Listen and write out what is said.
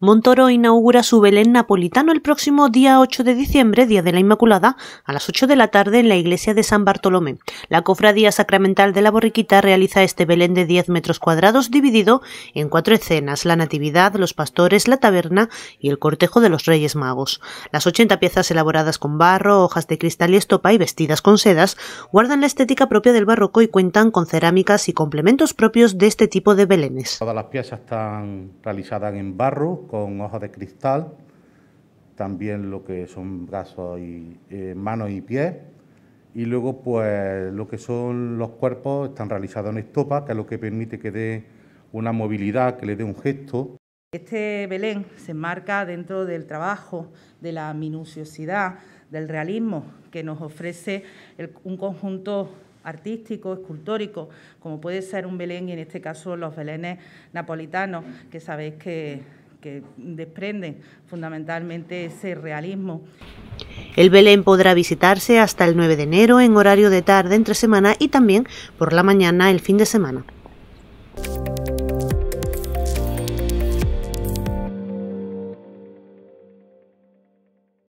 Montoro inaugura su Belén napolitano el próximo día 8 de diciembre, Día de la Inmaculada, a las 8 de la tarde en la iglesia de San Bartolomé. La cofradía sacramental de la Borriquita realiza este Belén de 10 metros cuadrados dividido en cuatro escenas, la Natividad, los pastores, la taberna y el cortejo de los Reyes Magos. Las 80 piezas elaboradas con barro, hojas de cristal y estopa y vestidas con sedas guardan la estética propia del barroco y cuentan con cerámicas y complementos propios de este tipo de belenes. Todas las piezas están realizadas en barro con ojos de cristal, también lo que son brazos y eh, manos y pies. Y luego, pues lo que son los cuerpos están realizados en estopa, que es lo que permite que dé una movilidad, que le dé un gesto. Este Belén se enmarca dentro del trabajo, de la minuciosidad, del realismo que nos ofrece un conjunto artístico, escultórico, como puede ser un Belén y en este caso los Belenes napolitanos, que sabéis que que desprenden fundamentalmente ese realismo. El Belén podrá visitarse hasta el 9 de enero en horario de tarde entre semana y también por la mañana el fin de semana.